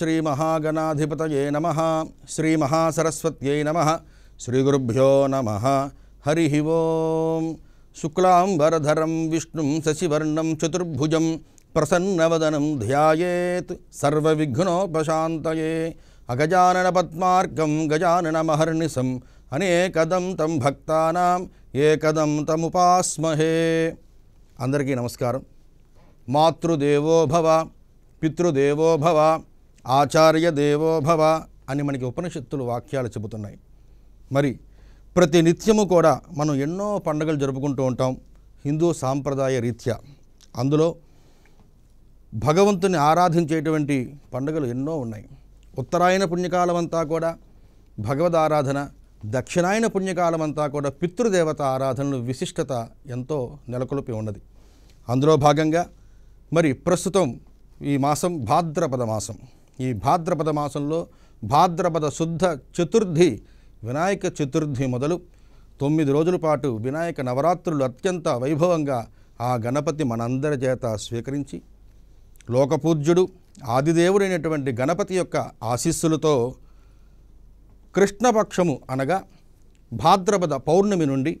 श्रीमहागणाधिपतये नमः श्रीमहासरस्वत्यै नम श्रीगुरुभ्यो नमः हरिः ओं शुक्लाम्बरधरं विष्णुं शशिवर्णं चतुर्भुजं प्रसन्नवदनं ध्यायेत् सर्वविघ्नोपशान्तये अगजाननपद्मार्कं गजाननमहर्निशम् अनेकदं तं तम एकदं अंदर की नमस्कार మాతృదేవో भव పితృదేవో భవ ఆచార్య దేవోభవ అని మనకి ఉపనిషత్తులు వాక్యాలు చెబుతున్నాయి మరి ప్రతి నిత్యము కూడా మనం ఎన్నో పండుగలు జరుపుకుంటూ ఉంటాం హిందూ సాంప్రదాయ రీత్యా అందులో భగవంతుని ఆరాధించేటువంటి పండుగలు ఎన్నో ఉన్నాయి ఉత్తరాయణ పుణ్యకాలం అంతా కూడా భగవద్ ఆరాధన దక్షిణాయన పుణ్యకాలం అంతా కూడా పితృదేవత ఆరాధనలు విశిష్టత ఎంతో నెలకొల్పి ఉన్నది అందులో భాగంగా మరి ప్రస్తుతం ఈ మాసం భాద్రపద మాసం ఈ భాద్రపద మాసంలో భాద్రపద శుద్ధ చతుర్థి వినాయక చతుర్థి మొదలు తొమ్మిది రోజుల పాటు వినాయక నవరాత్రులు అత్యంత వైభవంగా ఆ గణపతి మనందరి చేత స్వీకరించి లోకపూజ్యుడు ఆదిదేవుడైనటువంటి గణపతి యొక్క ఆశీస్సులతో కృష్ణపక్షము అనగా భాద్రపద పౌర్ణమి నుండి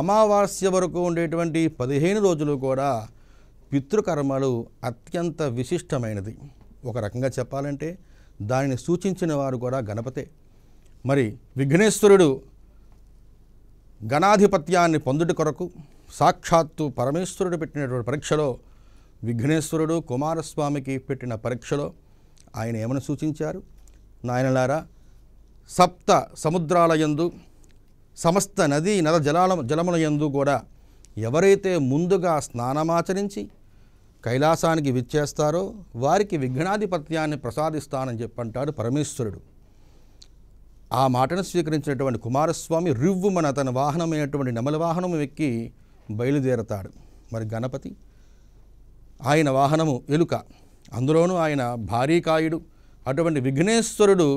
అమావాస్య వరకు ఉండేటువంటి పదిహేను రోజులు కూడా పితృకర్మలు అత్యంత విశిష్టమైనది ఒక రకంగా చెప్పాలంటే దానిని సూచించిన వారు కూడా గణపతే మరి విఘ్నేశ్వరుడు గణాధిపత్యాన్ని పొందుట కొరకు సాక్షాత్తు పరమేశ్వరుడు పెట్టినటువంటి పరీక్షలో విఘ్నేశ్వరుడు కుమారస్వామికి పెట్టిన పరీక్షలో ఆయన ఏమని సూచించారు నాయనలారా సప్త సముద్రాలయందు సమస్త నదీ నద జలాల జలముల యందు కూడా ఎవరైతే ముందుగా స్నానమాచరించి కైలాసానికి విచ్చేస్తారో వారికి విఘ్నాధిపత్యాన్ని ప్రసాదిస్తానని చెప్పంటాడు పరమేశ్వరుడు ఆ మాటను స్వీకరించినటువంటి కుమారస్వామి రివ్వుమన తన వాహనమైనటువంటి నెమల వాహనం ఎక్కి బయలుదేరతాడు మరి గణపతి ఆయన వాహనము ఎలుక అందులోనూ ఆయన భారీకాయుడు అటువంటి విఘ్నేశ్వరుడు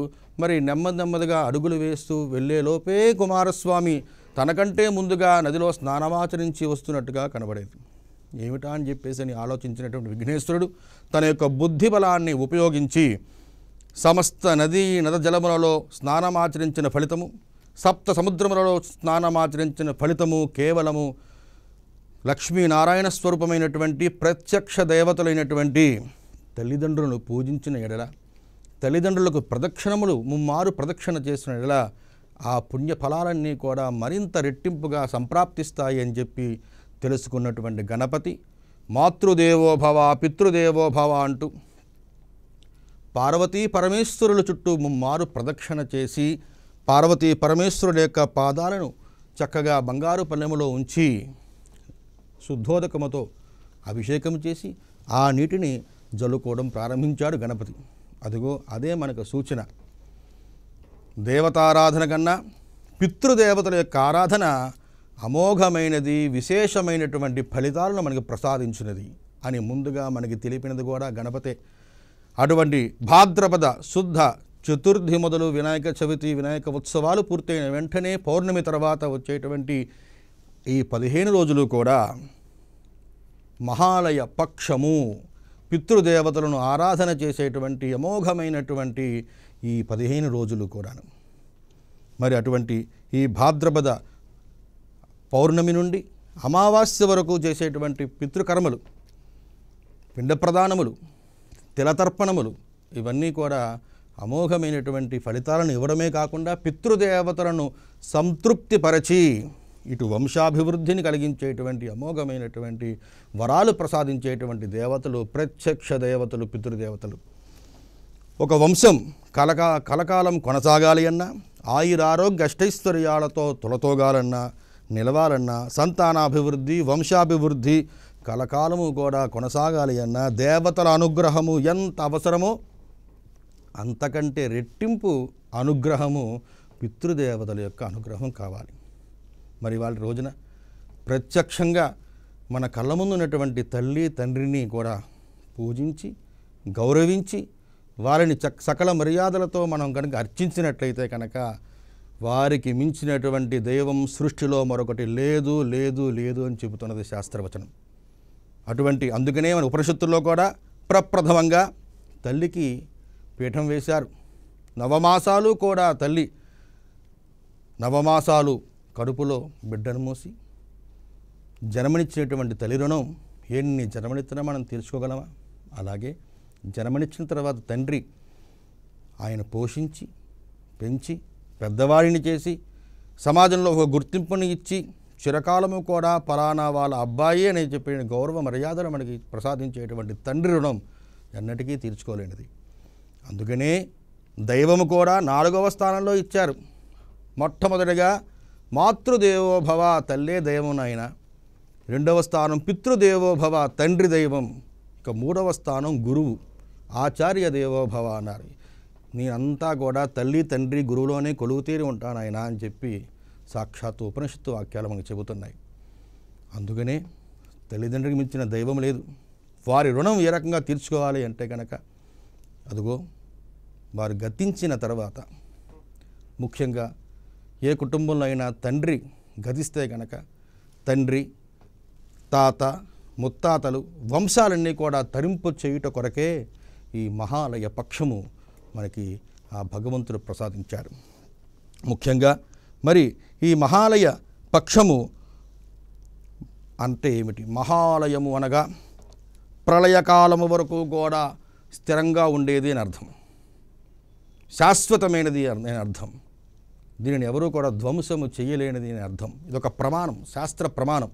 మరి నెమ్మది నెమ్మదిగా అడుగులు వేస్తూ వెళ్ళేలోపే కుమారస్వామి తనకంటే ముందుగా నదిలో స్నానమాచరించి వస్తున్నట్టుగా కనబడేది ఏమిటా అని చెప్పేసి అని ఆలోచించినటువంటి విఘ్నేశ్వరుడు తన యొక్క బుద్ధి బలాన్ని ఉపయోగించి సమస్త నదీ నద జలములలో స్నానమాచరించిన ఫలితము సప్త సముద్రములలో స్నానమాచరించిన ఫలితము కేవలము లక్ష్మీనారాయణ స్వరూపమైనటువంటి ప్రత్యక్ష దేవతలైనటువంటి తల్లిదండ్రులను పూజించిన ఎడల తల్లిదండ్రులకు ప్రదక్షిణములు ముమ్మారు ప్రదక్షిణ చేసిన ఎడల ఆ పుణ్య ఫలాలన్నీ కూడా మరింత రెట్టింపుగా సంప్రాప్తిస్తాయి అని చెప్పి తెలుసుకున్నటువంటి గణపతి మాతృదేవోభవ పితృదేవోభవ అంటూ పార్వతీ పరమేశ్వరుల చుట్టూ ముమ్మారు ప్రదక్షిణ చేసి పార్వతీ పరమేశ్వరుల యొక్క పాదాలను చక్కగా బంగారు పల్లెములో ఉంచి శుద్ధోదకముతో అభిషేకం చేసి ఆ నీటిని జల్లుకోవడం ప్రారంభించాడు గణపతి అదిగో అదే మనకు సూచన దేవతారాధన కన్నా పితృదేవతల యొక్క ఆరాధన అమోఘమైనది విశేషమైనటువంటి ఫలితాలను మనకి ప్రసాదించినది అని ముందుగా మనకి తెలిపినది కూడా గణపతే అటువంటి భాద్రపద శుద్ధ చతుర్థి మొదలు వినాయక చవితి వినాయక ఉత్సవాలు పూర్తయిన వెంటనే పౌర్ణమి తర్వాత వచ్చేటువంటి ఈ పదిహేను రోజులు కూడా మహాలయ పక్షము పితృదేవతలను ఆరాధన చేసేటువంటి అమోఘమైనటువంటి ఈ పదిహేను రోజులు కూడాను మరి అటువంటి ఈ భాద్రపద పౌర్ణమి నుండి అమావాస్య వరకు చేసేటువంటి పితృకర్మలు పిండ ప్రధానములు తిలతర్పణములు ఇవన్నీ కూడా అమోఘమైనటువంటి ఫలితాలను ఇవ్వడమే కాకుండా పితృదేవతలను సంతృప్తిపరచి ఇటు వంశాభివృద్ధిని కలిగించేటువంటి అమోఘమైనటువంటి వరాలు ప్రసాదించేటువంటి దేవతలు ప్రత్యక్ష దేవతలు పితృదేవతలు ఒక వంశం కలకా కలకాలం కొనసాగాలి అన్నా ఆయురారోగ్య అష్టైశ్వర్యాలతో తులతోగాలన్నా నిలవాలన్నా సంతానాభివృద్ధి వంశాభివృద్ధి కలకాలము కూడా కొనసాగాలి అన్నా దేవతల అనుగ్రహము ఎంత అవసరమో అంతకంటే రెట్టింపు అనుగ్రహము పితృదేవతల యొక్క అనుగ్రహం కావాలి మరి వాళ్ళ రోజున ప్రత్యక్షంగా మన కళ్ళ ముందు ఉన్నటువంటి తల్లి తండ్రిని కూడా పూజించి గౌరవించి వారిని సకల మర్యాదలతో మనం కనుక అర్చించినట్లయితే కనుక వారికి మించినటువంటి దైవం సృష్టిలో మరొకటి లేదు లేదు లేదు అని చెబుతున్నది శాస్త్రవచనం అటువంటి అందుకనే మన ఉపనిషత్తుల్లో కూడా ప్రప్రథమంగా తల్లికి పీఠం వేశారు నవమాసాలు కూడా తల్లి నవమాసాలు కడుపులో బిడ్డను మోసి జన్మనిచ్చినటువంటి తల్లి రుణం ఎన్ని జన్మనిచ్చినా మనం తీర్చుకోగలమా అలాగే జన్మనిచ్చిన తర్వాత తండ్రి ఆయన పోషించి పెంచి పెద్దవాడిని చేసి సమాజంలో ఒక గుర్తింపుని ఇచ్చి చిరకాలము కూడా పలానా వాళ్ళ అబ్బాయి అని చెప్పిన గౌరవ మర్యాదలు మనకి ప్రసాదించేటువంటి తండ్రి రుణం ఎన్నటికీ తీర్చుకోలేనిది అందుకనే దైవము కూడా నాలుగవ స్థానంలో ఇచ్చారు మొట్టమొదటిగా మాతృదేవోభవ తల్లే దైవం నాయన రెండవ స్థానం పితృదేవోభవ తండ్రి దైవం ఇక మూడవ స్థానం గురువు ఆచార్య దేవోభవ అన్నారు నేనంతా కూడా తల్లి తండ్రి గురువులోనే కొలువుతీరి ఉంటానాయన అని చెప్పి సాక్షాత్ ఉపనిషత్తు వాక్యాలు మనకు చెబుతున్నాయి అందుకనే తల్లిదండ్రికి మించిన దైవం లేదు వారి రుణం ఏ రకంగా తీర్చుకోవాలి అంటే కనుక అదిగో వారు గతించిన తర్వాత ముఖ్యంగా ఏ కుటుంబంలో అయినా తండ్రి గతిస్తే కనుక తండ్రి తాత ముత్తాతలు వంశాలన్నీ కూడా తరింపు చేయుట కొరకే ఈ మహాలయ పక్షము మనకి ఆ భగవంతుడు ప్రసాదించారు ముఖ్యంగా మరి ఈ మహాలయ పక్షము అంటే ఏమిటి మహాలయము అనగా ప్రళయకాలము వరకు కూడా స్థిరంగా ఉండేది అని అర్థం శాశ్వతమైనది అని అర్థం దీనిని ఎవరూ కూడా ధ్వంసము చేయలేనిది అని అర్థం ఇదొక ప్రమాణం శాస్త్ర ప్రమాణం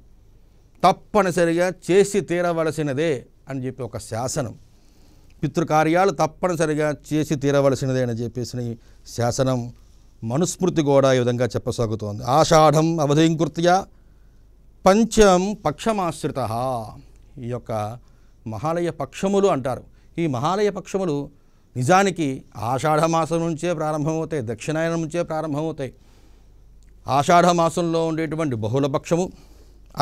తప్పనిసరిగా చేసి తీరవలసినదే అని చెప్పి ఒక శాసనం పితృకార్యాలు తప్పనిసరిగా చేసి తీరవలసినదే అని చెప్పేసి శాసనం మనుస్మృతి కూడా ఈ విధంగా చెప్పసాగుతోంది ఆషాఢం అవధీంకృత్య పంచం పక్షమాశ్రిత ఈ యొక్క మహాలయ పక్షములు అంటారు ఈ మహాలయ పక్షములు నిజానికి ఆషాఢమాసం నుంచే ప్రారంభమవుతాయి దక్షిణాయనం నుంచే ప్రారంభమవుతాయి ఆషాఢమాసంలో ఉండేటువంటి బహుళపక్షము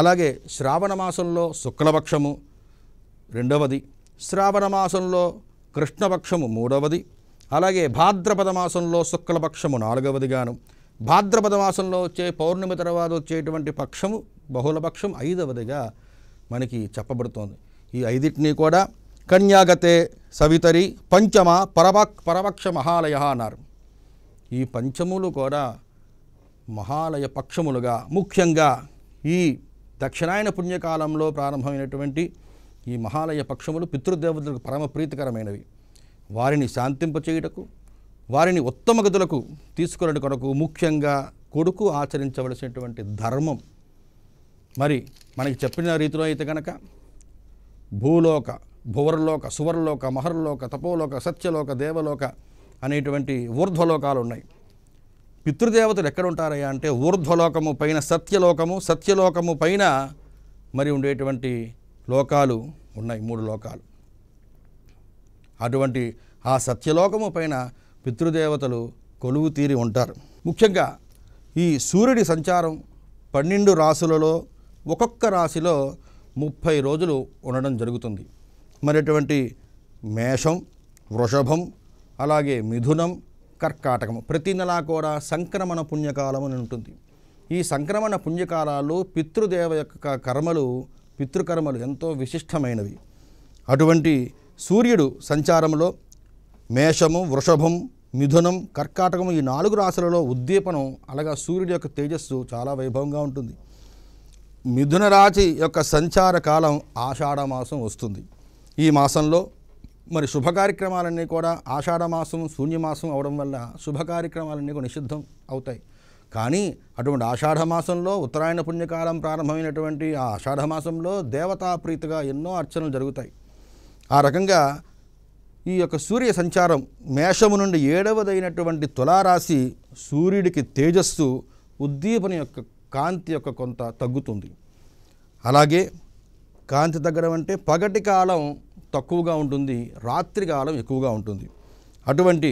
అలాగే శ్రావణ మాసంలో శుక్లపక్షము రెండవది శ్రావణ మాసంలో కృష్ణపక్షము మూడవది అలాగే భాద్రపద మాసంలో శుక్లపక్షము నాలుగవది గాను భాద్రపద మాసంలో వచ్చే పౌర్ణమి తర్వాత వచ్చేటువంటి పక్షము బహుళపక్షం ఐదవదిగా మనకి చెప్పబడుతోంది ఈ ఐదింటిని కూడా కన్యాగతే సవితరి పంచమ పరపక్ పరపక్ష మహాలయ అన్నారు ఈ పంచములు కూడా మహాలయ పక్షములుగా ముఖ్యంగా ఈ దక్షిణాయన పుణ్యకాలంలో ప్రారంభమైనటువంటి ఈ మహాలయ పక్షములు పితృదేవతలకు పరమ ప్రీతికరమైనవి వారిని శాంతింపచేయుటకు వారిని ఉత్తమ గతులకు తీసుకురడు కొరకు ముఖ్యంగా కొడుకు ఆచరించవలసినటువంటి ధర్మం మరి మనకి చెప్పిన రీతిలో అయితే కనుక భూలోక భువర్లోక సువర్లోక మహర్లోక తపోలోక సత్యలోక దేవలోక అనేటువంటి ఊర్ధ్వలోకాలు ఉన్నాయి పితృదేవతలు ఎక్కడ ఉంటారయ్యా అంటే ఊర్ధ్వలోకము పైన సత్యలోకము సత్యలోకము పైన మరి ఉండేటువంటి లోకాలు ఉన్నాయి మూడు లోకాలు అటువంటి ఆ సత్యలోకము పైన పితృదేవతలు కొలువు తీరి ఉంటారు ముఖ్యంగా ఈ సూర్యుడి సంచారం పన్నెండు రాశులలో ఒక్కొక్క రాశిలో ముప్పై రోజులు ఉండడం జరుగుతుంది మరిటువంటి మేషం వృషభం అలాగే మిథునం కర్కాటకం ప్రతి నెలా కూడా సంక్రమణ పుణ్యకాలం అని ఉంటుంది ఈ సంక్రమణ పుణ్యకాలాల్లో పితృదేవ యొక్క కర్మలు పితృకర్మలు ఎంతో విశిష్టమైనవి అటువంటి సూర్యుడు సంచారంలో మేషము వృషభం మిథునం కర్కాటకం ఈ నాలుగు రాశులలో ఉద్దీపనం అలాగా సూర్యుడి యొక్క తేజస్సు చాలా వైభవంగా ఉంటుంది మిథున రాశి యొక్క సంచార కాలం మాసం వస్తుంది ఈ మాసంలో మరి శుభ కార్యక్రమాలన్నీ కూడా మాసం శూన్యమాసం అవడం వల్ల శుభ కార్యక్రమాలన్నీ కూడా నిషిద్ధం అవుతాయి కానీ అటువంటి ఆషాఢ మాసంలో ఉత్తరాయణ పుణ్యకాలం ప్రారంభమైనటువంటి ఆ ఆషాఢ మాసంలో దేవతాప్రీతిగా ఎన్నో అర్చనలు జరుగుతాయి ఆ రకంగా ఈ యొక్క సూర్య సంచారం మేషము నుండి ఏడవదైనటువంటి తులారాశి సూర్యుడికి తేజస్సు ఉద్దీపన యొక్క కాంతి యొక్క కొంత తగ్గుతుంది అలాగే కాంతి తగ్గడం అంటే పగటి కాలం తక్కువగా ఉంటుంది రాత్రి కాలం ఎక్కువగా ఉంటుంది అటువంటి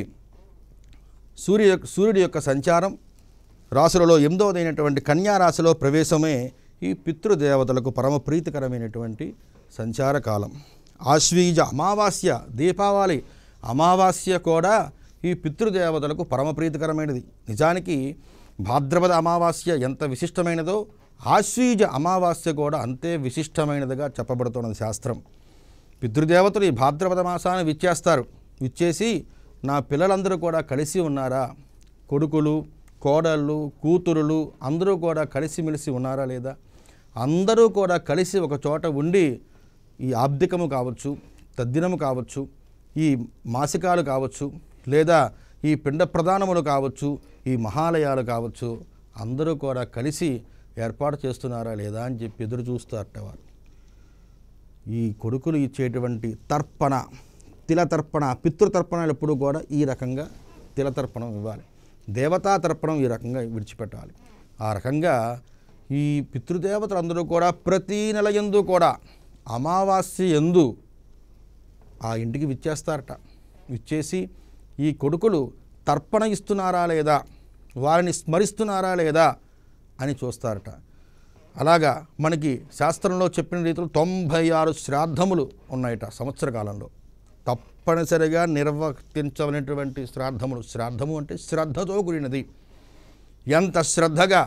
సూర్య సూర్యుడి యొక్క సంచారం రాశులలో ఎనిమిదవదైనటువంటి కన్యారాశిలో ప్రవేశమే ఈ పితృదేవతలకు పరమ ప్రీతికరమైనటువంటి సంచార కాలం ఆశ్వీజ అమావాస్య దీపావళి అమావాస్య కూడా ఈ పితృదేవతలకు పరమ ప్రీతికరమైనది నిజానికి భాద్రపద అమావాస్య ఎంత విశిష్టమైనదో ఆశ్వీజ అమావాస్య కూడా అంతే విశిష్టమైనదిగా చెప్పబడుతున్నది శాస్త్రం పితృదేవతలు ఈ భాద్రపద మాసాన్ని విచ్చేస్తారు విచ్చేసి నా పిల్లలందరూ కూడా కలిసి ఉన్నారా కొడుకులు కోడళ్ళు కూతురులు అందరూ కూడా కలిసిమెలిసి ఉన్నారా లేదా అందరూ కూడా కలిసి ఒక చోట ఉండి ఈ ఆబ్దికము కావచ్చు తద్దినము కావచ్చు ఈ మాసికాలు కావచ్చు లేదా ఈ పిండ ప్రధానములు కావచ్చు ఈ మహాలయాలు కావచ్చు అందరూ కూడా కలిసి ఏర్పాటు చేస్తున్నారా లేదా అని చెప్పి ఎదురు చూస్తూ ఈ కొడుకులు ఇచ్చేటువంటి తర్పణ తిలతర్పణ పితృతర్పణలు ఎప్పుడు కూడా ఈ రకంగా తిలతర్పణం ఇవ్వాలి దేవతా తర్పణం ఈ రకంగా విడిచిపెట్టాలి ఆ రకంగా ఈ పితృదేవతలందరూ కూడా ప్రతి నెల ఎందు కూడా అమావాస్య ఎందు ఆ ఇంటికి విచ్చేస్తారట విచ్చేసి ఈ కొడుకులు తర్పణ ఇస్తున్నారా లేదా వారిని స్మరిస్తున్నారా లేదా అని చూస్తారట అలాగా మనకి శాస్త్రంలో చెప్పిన రీతిలో తొంభై ఆరు శ్రాద్ధములు ఉన్నాయట సంవత్సర కాలంలో తప్పనిసరిగా నిర్వర్తించవలనటువంటి శ్రాద్ధములు శ్రాద్ధము అంటే శ్రద్ధతో కూడినది ఎంత శ్రద్ధగా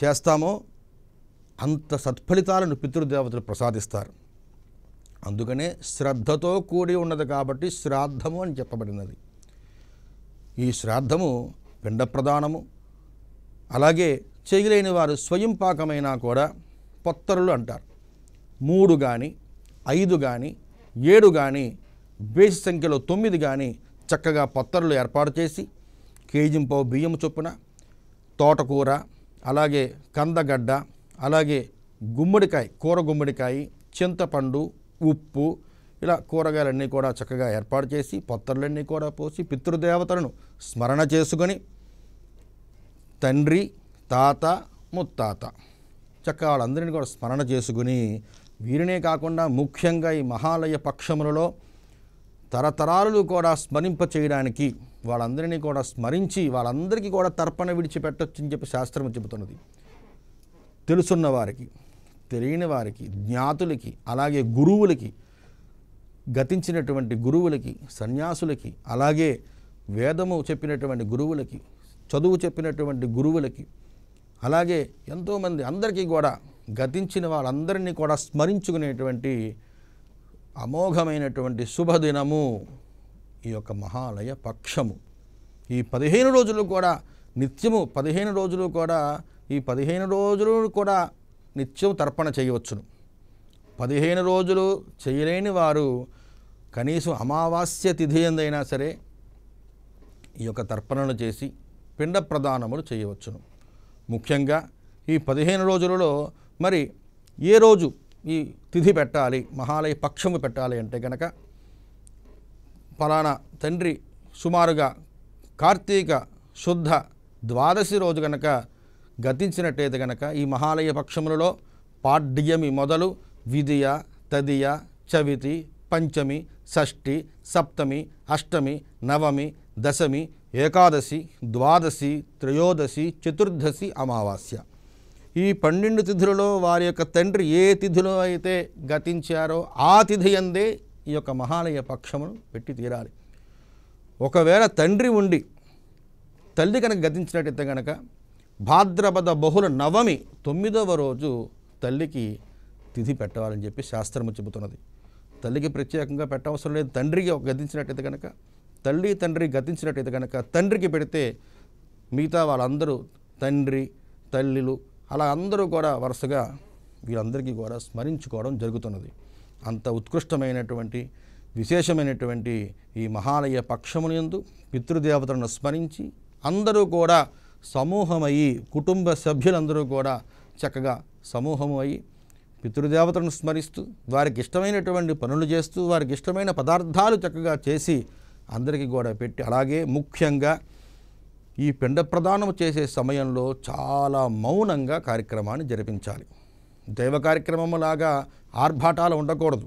చేస్తామో అంత సత్ఫలితాలను పితృదేవతలు ప్రసాదిస్తారు అందుకనే శ్రద్ధతో కూడి ఉన్నది కాబట్టి శ్రాద్ధము అని చెప్పబడినది ఈ శ్రాద్ధము పిండ ప్రధానము అలాగే చేయలేని వారు స్వయం పాకమైనా కూడా పొత్తరులు అంటారు మూడు కానీ ఐదు కానీ ఏడు కానీ బేసి సంఖ్యలో తొమ్మిది కానీ చక్కగా పత్తరులు ఏర్పాటు చేసి కేజింపావు బియ్యం చొప్పున తోటకూర అలాగే కందగడ్డ అలాగే గుమ్మడికాయ కూర గుమ్మడికాయ చింతపండు ఉప్పు ఇలా కూరగాయలన్నీ కూడా చక్కగా ఏర్పాటు చేసి పొత్తర్లన్నీ కూడా పోసి పితృదేవతలను స్మరణ చేసుకొని తండ్రి తాత ముత్తాత చక్కగా వాళ్ళందరినీ కూడా స్మరణ చేసుకుని వీరినే కాకుండా ముఖ్యంగా ఈ మహాలయ పక్షములలో తరతరాలు కూడా స్మరింప చేయడానికి వాళ్ళందరినీ కూడా స్మరించి వాళ్ళందరికీ కూడా తర్పణ విడిచిపెట్టచ్చు అని చెప్పి శాస్త్రం చెబుతున్నది తెలుసున్న వారికి తెలియని వారికి జ్ఞాతులకి అలాగే గురువులకి గతించినటువంటి గురువులకి సన్యాసులకి అలాగే వేదము చెప్పినటువంటి గురువులకి చదువు చెప్పినటువంటి గురువులకి అలాగే ఎంతోమంది అందరికీ కూడా గతించిన వాళ్ళందరినీ కూడా స్మరించుకునేటువంటి అమోఘమైనటువంటి శుభదినము ఈ యొక్క మహాలయ పక్షము ఈ పదిహేను రోజులు కూడా నిత్యము పదిహేను రోజులు కూడా ఈ పదిహేను రోజులు కూడా నిత్యం తర్పణ చేయవచ్చును పదిహేను రోజులు చేయలేని వారు కనీసం అమావాస్య తిథి ఎందైనా సరే ఈ యొక్క తర్పణలు చేసి పిండ ప్రదానములు చేయవచ్చును ముఖ్యంగా ఈ పదిహేను రోజులలో మరి ఏ రోజు ఈ తిథి పెట్టాలి మహాలయ పక్షము పెట్టాలి అంటే కనుక ఫలానా తండ్రి సుమారుగా కార్తీక శుద్ధ ద్వాదశి రోజు కనుక గతించినట్టయితే కనుక ఈ మహాలయ పక్షములలో పాడ్యమి మొదలు విధియ తదియ చవితి పంచమి షష్ఠి సప్తమి అష్టమి నవమి దశమి ఏకాదశి ద్వాదశి త్రయోదశి చతుర్దశి అమావాస్య ఈ పన్నెండు తిథులలో వారి యొక్క తండ్రి ఏ తిథిలో అయితే గతించారో ఆ తిథి అందే ఈ యొక్క మహాలయ పక్షమును పెట్టి తీరాలి ఒకవేళ తండ్రి ఉండి తల్లి కనుక గతించినట్టయితే కనుక భాద్రపద బహుళ నవమి తొమ్మిదవ రోజు తల్లికి తిథి పెట్టాలని చెప్పి శాస్త్రము చెబుతున్నది తల్లికి ప్రత్యేకంగా పెట్టవసరం లేదు తండ్రికి గతించినట్టయితే కనుక తల్లి తండ్రి గతించినట్టయితే కనుక తండ్రికి పెడితే మిగతా వాళ్ళందరూ తండ్రి తల్లిలు అలా అందరూ కూడా వరుసగా వీళ్ళందరికీ కూడా స్మరించుకోవడం జరుగుతున్నది అంత ఉత్కృష్టమైనటువంటి విశేషమైనటువంటి ఈ మహాలయ పక్షమునందు పితృదేవతలను స్మరించి అందరూ కూడా సమూహమయ్యి కుటుంబ సభ్యులందరూ కూడా చక్కగా సమూహము అయ్యి పితృదేవతలను స్మరిస్తూ వారికి ఇష్టమైనటువంటి పనులు చేస్తూ వారికి ఇష్టమైన పదార్థాలు చక్కగా చేసి అందరికీ కూడా పెట్టి అలాగే ముఖ్యంగా ఈ పిండ ప్రదానం చేసే సమయంలో చాలా మౌనంగా కార్యక్రమాన్ని జరిపించాలి దైవ కార్యక్రమంలాగా ఆర్భాటాలు ఉండకూడదు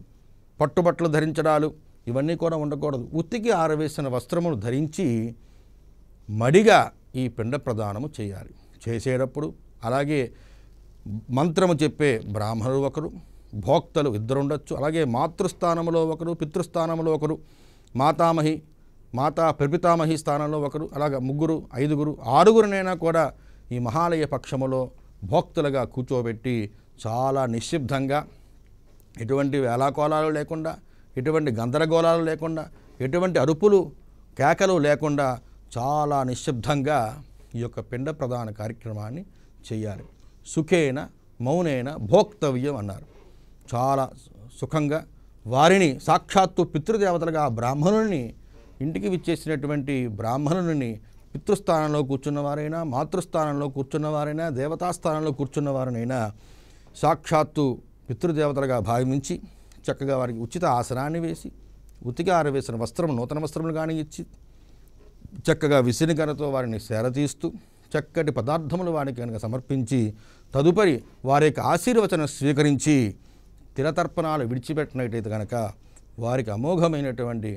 పట్టుబట్టలు ధరించడాలు ఇవన్నీ కూడా ఉండకూడదు ఉత్తికి ఆరవేసిన వస్త్రములు ధరించి మడిగా ఈ పిండ ప్రదానము చేయాలి చేసేటప్పుడు అలాగే మంత్రము చెప్పే బ్రాహ్మణులు ఒకరు భోక్తలు ఇద్దరుండొచ్చు అలాగే మాతృస్థానంలో ఒకరు పితృస్థానంలో ఒకరు మాతామహి మాతా ప్రపితామహి స్థానంలో ఒకరు అలాగ ముగ్గురు ఐదుగురు ఆరుగురునైనా కూడా ఈ మహాలయ పక్షములో భోక్తులుగా కూర్చోబెట్టి చాలా నిశ్శబ్దంగా ఎటువంటి వేలాకోలాలు లేకుండా ఎటువంటి గందరగోళాలు లేకుండా ఎటువంటి అరుపులు కేకలు లేకుండా చాలా నిశ్శబ్దంగా ఈ యొక్క పిండ ప్రధాన కార్యక్రమాన్ని చేయాలి సుఖేన మౌనైన భోక్తవ్యం అన్నారు చాలా సుఖంగా వారిని సాక్షాత్తు పితృదేవతలుగా ఆ బ్రాహ్మణుని ఇంటికి విచ్చేసినటువంటి బ్రాహ్మణుని పితృస్థానంలో కూర్చున్నవారైనా మాతృస్థానంలో కూర్చున్నవారైనా దేవతాస్థానంలో కూర్చున్నవారినైనా సాక్షాత్తు పితృదేవతలుగా భావించి చక్కగా వారికి ఉచిత ఆసనాన్ని వేసి ఉతికి ఆరవేసిన వస్త్రం నూతన వస్త్రములు కానీ ఇచ్చి చక్కగా విసినికనతో వారిని సేరతీస్తూ చక్కటి పదార్థములు వారికి కనుక సమర్పించి తదుపరి వారి యొక్క ఆశీర్వచనం స్వీకరించి తిరతర్పణాలు విడిచిపెట్టినట్టయితే కనుక వారికి అమోఘమైనటువంటి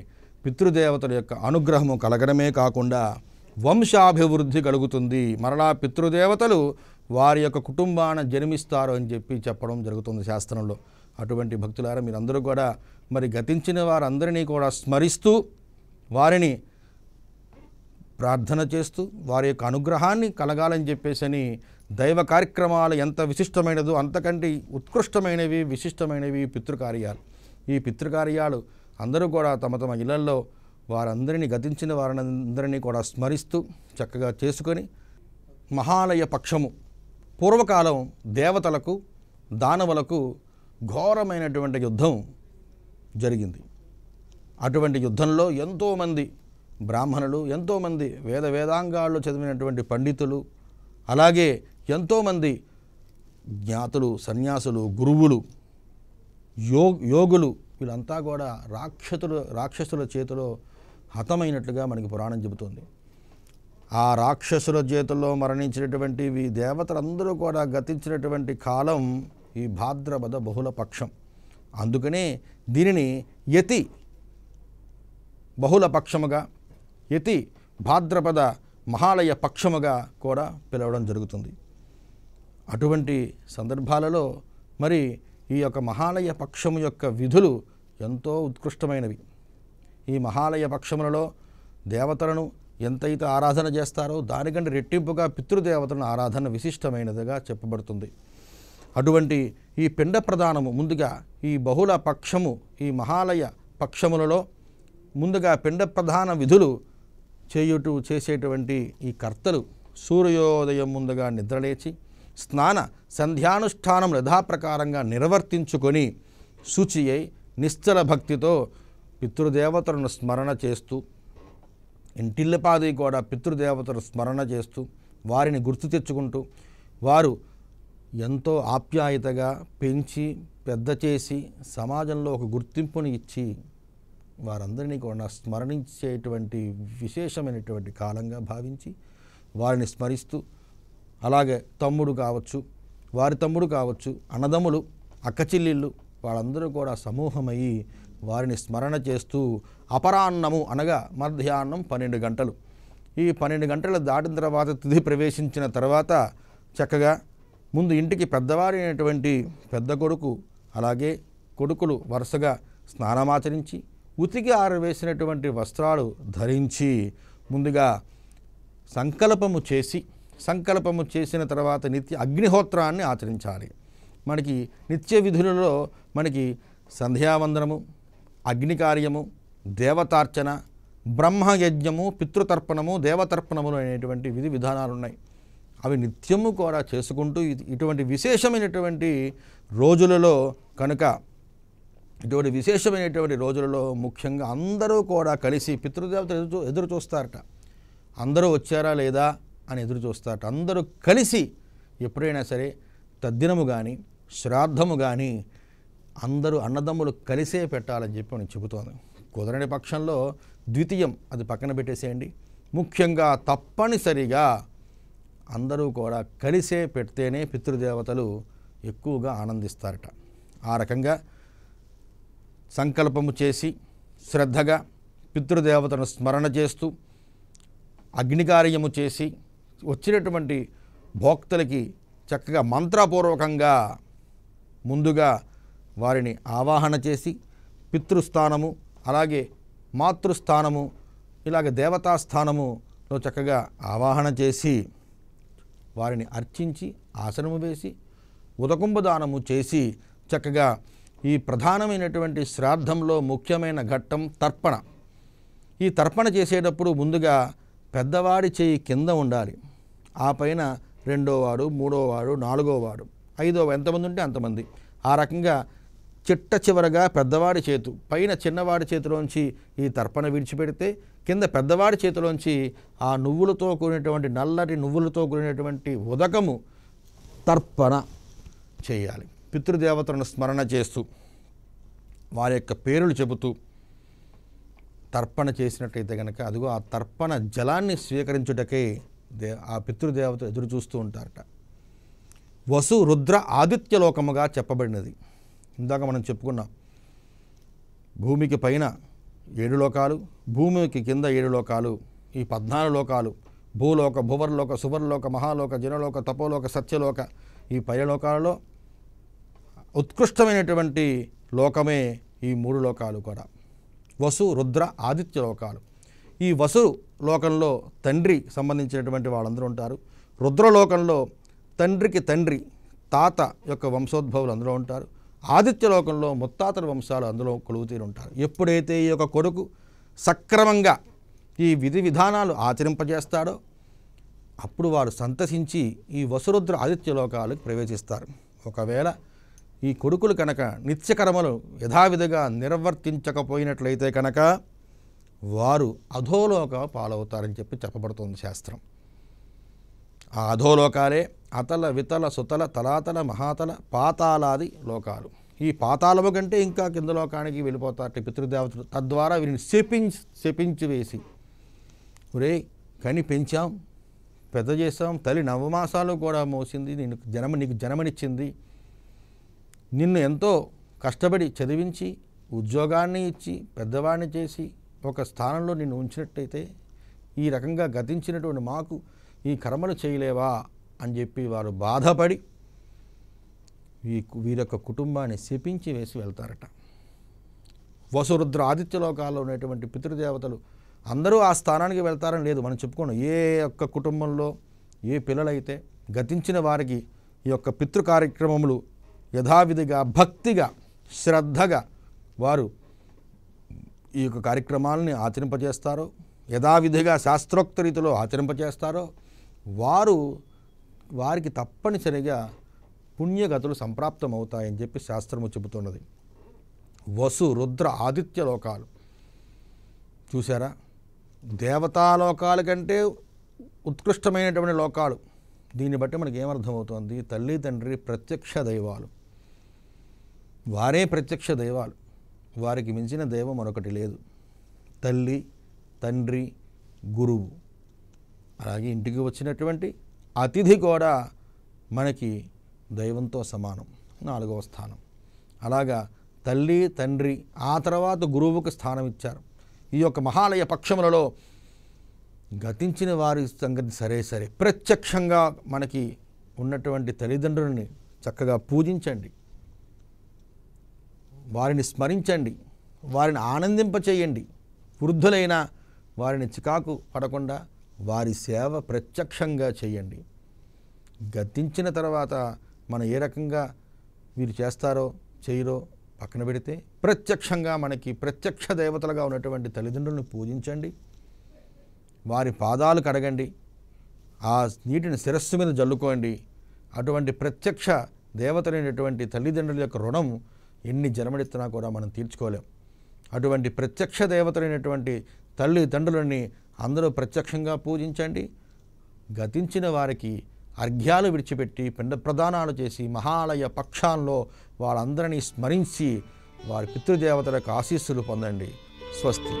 పితృదేవతల యొక్క అనుగ్రహము కలగడమే కాకుండా వంశాభివృద్ధి కలుగుతుంది మరలా పితృదేవతలు వారి యొక్క కుటుంబాన జన్మిస్తారు అని చెప్పి చెప్పడం జరుగుతుంది శాస్త్రంలో అటువంటి భక్తులారా మీరందరూ కూడా మరి గతించిన వారందరినీ కూడా స్మరిస్తూ వారిని ప్రార్థన చేస్తూ వారి యొక్క అనుగ్రహాన్ని కలగాలని చెప్పేసని దైవ కార్యక్రమాలు ఎంత విశిష్టమైనదో అంతకంటే ఉత్కృష్టమైనవి విశిష్టమైనవి పితృకార్యాలు ఈ పితృకార్యాలు అందరూ కూడా తమ తమ ఇళ్లల్లో వారందరినీ గతించిన వారందరినీ కూడా స్మరిస్తూ చక్కగా చేసుకొని మహాలయ పక్షము పూర్వకాలం దేవతలకు దానవులకు ఘోరమైనటువంటి యుద్ధం జరిగింది అటువంటి యుద్ధంలో ఎంతోమంది బ్రాహ్మణులు ఎంతోమంది వేద వేదాంగాల్లో చదివినటువంటి పండితులు అలాగే ఎంతోమంది జ్ఞాతులు సన్యాసులు గురువులు యో యోగులు వీళ్ళంతా కూడా రాక్షసులు రాక్షసుల చేతిలో హతమైనట్లుగా మనకి పురాణం చెబుతుంది ఆ రాక్షసుల చేతుల్లో మరణించినటువంటి ఈ దేవతలందరూ కూడా గతించినటువంటి కాలం ఈ భాద్రపద బహుళ పక్షం అందుకనే దీనిని యతి బహుళ పక్షముగా యతి భాద్రపద మహాలయ పక్షముగా కూడా పిలవడం జరుగుతుంది అటువంటి సందర్భాలలో మరి ఈ యొక్క మహాలయ పక్షము యొక్క విధులు ఎంతో ఉత్కృష్టమైనవి ఈ మహాలయ పక్షములలో దేవతలను ఎంతైతే ఆరాధన చేస్తారో దానికంటే రెట్టింపుగా పితృదేవతలను ఆరాధన విశిష్టమైనదిగా చెప్పబడుతుంది అటువంటి ఈ పిండ ప్రధానము ముందుగా ఈ బహుళ పక్షము ఈ మహాలయ పక్షములలో ముందుగా పిండ ప్రధాన విధులు చేయుటూ చేసేటువంటి ఈ కర్తలు సూర్యోదయం ముందుగా నిద్రలేచి స్నాన సంధ్యానుష్ఠానం యథాప్రకారంగా నిర్వర్తించుకొని శుచి అయి నిశ్చల భక్తితో పితృదేవతలను స్మరణ చేస్తూ ఇంటిల్లపాది కూడా పితృదేవతలు స్మరణ చేస్తూ వారిని గుర్తు తెచ్చుకుంటూ వారు ఎంతో ఆప్యాయతగా పెంచి పెద్ద చేసి సమాజంలో ఒక గుర్తింపుని ఇచ్చి వారందరినీ కూడా స్మరణించేటువంటి విశేషమైనటువంటి కాలంగా భావించి వారిని స్మరిస్తూ అలాగే తమ్ముడు కావచ్చు వారి తమ్ముడు కావచ్చు అన్నదమ్ములు చెల్లిళ్ళు వాళ్ళందరూ కూడా సమూహమయ్యి వారిని స్మరణ చేస్తూ అపరాన్నము అనగా మధ్యాహ్నం పన్నెండు గంటలు ఈ పన్నెండు గంటలు దాటిన తర్వాత తుది ప్రవేశించిన తర్వాత చక్కగా ముందు ఇంటికి పెద్దవారైనటువంటి పెద్ద కొడుకు అలాగే కొడుకులు వరుసగా స్నానమాచరించి ఉతికి ఆరవేసినటువంటి వస్త్రాలు ధరించి ముందుగా సంకల్పము చేసి సంకల్పము చేసిన తర్వాత నిత్య అగ్నిహోత్రాన్ని ఆచరించాలి మనకి నిత్య విధులలో మనకి సంధ్యావందనము అగ్నికార్యము దేవతార్చన బ్రహ్మయజ్ఞము పితృతర్పణము దేవతర్పణములు అనేటువంటి విధి విధానాలు ఉన్నాయి అవి నిత్యము కూడా చేసుకుంటూ ఇటువంటి విశేషమైనటువంటి రోజులలో కనుక ఇటువంటి విశేషమైనటువంటి రోజులలో ముఖ్యంగా అందరూ కూడా కలిసి పితృదేవతలు ఎదురు ఎదురు చూస్తారట అందరూ వచ్చారా లేదా అని ఎదురు చూస్తారట అందరూ కలిసి ఎప్పుడైనా సరే తద్దినము కానీ శ్రాద్ధము కానీ అందరూ అన్నదమ్ములు కలిసే పెట్టాలని చెప్పి మనం చెబుతోంది కుదరని పక్షంలో ద్వితీయం అది పక్కన పెట్టేసేయండి ముఖ్యంగా తప్పనిసరిగా అందరూ కూడా కలిసే పెడితేనే పితృదేవతలు ఎక్కువగా ఆనందిస్తారట ఆ రకంగా సంకల్పము చేసి శ్రద్ధగా పితృదేవతను స్మరణ చేస్తూ అగ్నికార్యము చేసి వచ్చినటువంటి భోక్తలకి చక్కగా మంత్రపూర్వకంగా ముందుగా వారిని ఆవాహన చేసి పితృస్థానము అలాగే మాతృస్థానము ఇలాగ దేవతాస్థానములో చక్కగా ఆవాహన చేసి వారిని అర్చించి ఆసనము వేసి ఉదకుంభదానము చేసి చక్కగా ఈ ప్రధానమైనటువంటి శ్రాద్ధంలో ముఖ్యమైన ఘట్టం తర్పణ ఈ తర్పణ చేసేటప్పుడు ముందుగా పెద్దవాడి చేయి కింద ఉండాలి ఆ పైన రెండో వాడు మూడో వాడు నాలుగో వాడు ఐదో ఎంతమంది ఉంటే అంతమంది ఆ రకంగా చిట్ట చివరగా పెద్దవాడి చేతు పైన చిన్నవాడి చేతిలోంచి ఈ తర్పణ విడిచిపెడితే కింద పెద్దవాడి చేతిలోంచి ఆ నువ్వులతో కూడినటువంటి నల్లటి నువ్వులతో కూడినటువంటి ఉదకము తర్పణ చేయాలి పితృదేవతలను స్మరణ చేస్తూ వారి యొక్క పేరులు చెబుతూ తర్పణ చేసినట్లయితే కనుక అదిగో ఆ తర్పణ జలాన్ని స్వీకరించుటకే దే ఆ పితృదేవత ఎదురు చూస్తూ ఉంటారట వసు రుద్ర ఆదిత్య లోకముగా చెప్పబడినది ఇందాక మనం చెప్పుకున్నాం భూమికి పైన ఏడు లోకాలు భూమికి కింద ఏడు లోకాలు ఈ పద్నాలుగు లోకాలు భూలోక భువర్లోక సువర్లోక మహాలోక జనలోక తపోలోక సత్యలోక ఈ పైలోకాలలో ఉత్కృష్టమైనటువంటి లోకమే ఈ మూడు లోకాలు కూడా వసు రుద్ర ఆదిత్య లోకాలు ఈ వసు లోకంలో తండ్రి సంబంధించినటువంటి వాళ్ళందరూ ఉంటారు రుద్రలోకంలో తండ్రికి తండ్రి తాత యొక్క వంశోద్భవులు అందులో ఉంటారు ఆదిత్య లోకంలో ముత్తాతల వంశాలు అందులో కొలుగుతూ ఉంటారు ఎప్పుడైతే ఈ యొక్క కొడుకు సక్రమంగా ఈ విధి విధానాలు ఆచరింపజేస్తాడో అప్పుడు వారు సంతసించి ఈ వసురుద్ర ఆదిత్య లోకాలకు ప్రవేశిస్తారు ఒకవేళ ఈ కొడుకులు కనుక నిత్యకర్మలు యథావిధిగా నిర్వర్తించకపోయినట్లయితే కనుక వారు అధోలోక పాలవుతారని చెప్పి చెప్పబడుతుంది శాస్త్రం ఆ అధోలోకాలే అతల వితల సుతల తలాతల మహాతల పాతాలాది లోకాలు ఈ పాతాలము కంటే ఇంకా కింద లోకానికి వెళ్ళిపోతారు పితృదేవతలు తద్వారా వీరిని శపించి శపించి వేసి ఒరే కని పెంచాం పెద్ద చేసాం తల్లి నవమాసాలు కూడా మోసింది నేను జనమ నీకు జనమనిచ్చింది నిన్ను ఎంతో కష్టపడి చదివించి ఉద్యోగాన్ని ఇచ్చి పెద్దవాడిని చేసి ఒక స్థానంలో నిన్ను ఉంచినట్టయితే ఈ రకంగా గతించినటువంటి మాకు ఈ కర్మలు చేయలేవా అని చెప్పి వారు బాధపడి ఈ వీరొక్క కుటుంబాన్ని శపించి వేసి వెళ్తారట వసురుద్ర లోకాల్లో ఉన్నటువంటి పితృదేవతలు అందరూ ఆ స్థానానికి వెళ్తారని లేదు మనం చెప్పుకోండి ఏ యొక్క కుటుంబంలో ఏ పిల్లలైతే గతించిన వారికి ఈ యొక్క పితృ కార్యక్రమములు యథావిధిగా భక్తిగా శ్రద్ధగా వారు ఈ యొక్క కార్యక్రమాలని ఆచరింపజేస్తారో యథావిధిగా శాస్త్రోక్త రీతిలో ఆచరింపజేస్తారో వారు వారికి తప్పనిసరిగా పుణ్యగతులు సంప్రాప్తమవుతాయని చెప్పి శాస్త్రము చెబుతున్నది వసు రుద్ర ఆదిత్య లోకాలు చూసారా దేవతాలోకాల కంటే ఉత్కృష్టమైనటువంటి లోకాలు దీన్ని బట్టి మనకి ఏమర్థమవుతోంది తల్లి తండ్రి ప్రత్యక్ష దైవాలు వారే ప్రత్యక్ష దైవాలు వారికి మించిన దైవం మరొకటి లేదు తల్లి తండ్రి గురువు అలాగే ఇంటికి వచ్చినటువంటి అతిథి కూడా మనకి దైవంతో సమానం నాలుగవ స్థానం అలాగా తల్లి తండ్రి ఆ తర్వాత గురువుకు స్థానం ఇచ్చారు ఈ యొక్క మహాలయ పక్షములలో గతించిన వారి సంగతి సరే సరే ప్రత్యక్షంగా మనకి ఉన్నటువంటి తల్లిదండ్రులని చక్కగా పూజించండి వారిని స్మరించండి వారిని ఆనందింపచేయండి వృద్ధులైన వారిని చికాకు పడకుండా వారి సేవ ప్రత్యక్షంగా చేయండి గద్దించిన తర్వాత మనం ఏ రకంగా వీరు చేస్తారో చేయరో పక్కన పెడితే ప్రత్యక్షంగా మనకి ప్రత్యక్ష దేవతలుగా ఉన్నటువంటి తల్లిదండ్రులను పూజించండి వారి పాదాలు కడగండి ఆ నీటిని శిరస్సు మీద జల్లుకోండి అటువంటి ప్రత్యక్ష దేవతలైనటువంటి తల్లిదండ్రుల యొక్క రుణం ఎన్ని జన్మడెత్తినా కూడా మనం తీర్చుకోలేం అటువంటి ప్రత్యక్ష దేవతలైనటువంటి తల్లిదండ్రులని అందరూ ప్రత్యక్షంగా పూజించండి గతించిన వారికి అర్ఘ్యాలు విడిచిపెట్టి పిండ ప్రదానాలు చేసి మహాలయ పక్షాల్లో వాళ్ళందరినీ స్మరించి వారి పితృదేవతలకు ఆశీస్సులు పొందండి స్వస్తి